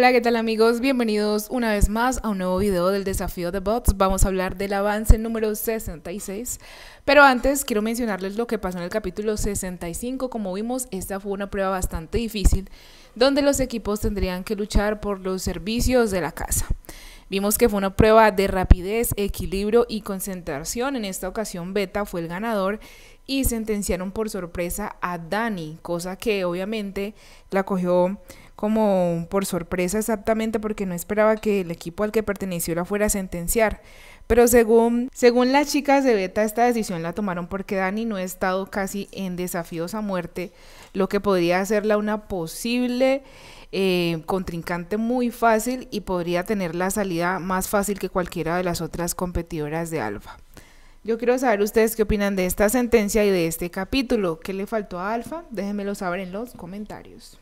Hola, ¿qué tal amigos? Bienvenidos una vez más a un nuevo video del desafío de bots. Vamos a hablar del avance número 66. Pero antes quiero mencionarles lo que pasó en el capítulo 65. Como vimos, esta fue una prueba bastante difícil donde los equipos tendrían que luchar por los servicios de la casa. Vimos que fue una prueba de rapidez, equilibrio y concentración. En esta ocasión Beta fue el ganador y sentenciaron por sorpresa a Dani, cosa que obviamente la cogió como por sorpresa exactamente porque no esperaba que el equipo al que perteneció la fuera a sentenciar. Pero según, según las chicas de Beta, esta decisión la tomaron porque Dani no ha estado casi en desafíos a muerte, lo que podría hacerla una posible eh, contrincante muy fácil y podría tener la salida más fácil que cualquiera de las otras competidoras de Alfa. Yo quiero saber ustedes qué opinan de esta sentencia y de este capítulo. ¿Qué le faltó a Alfa? Déjenmelo saber en los comentarios.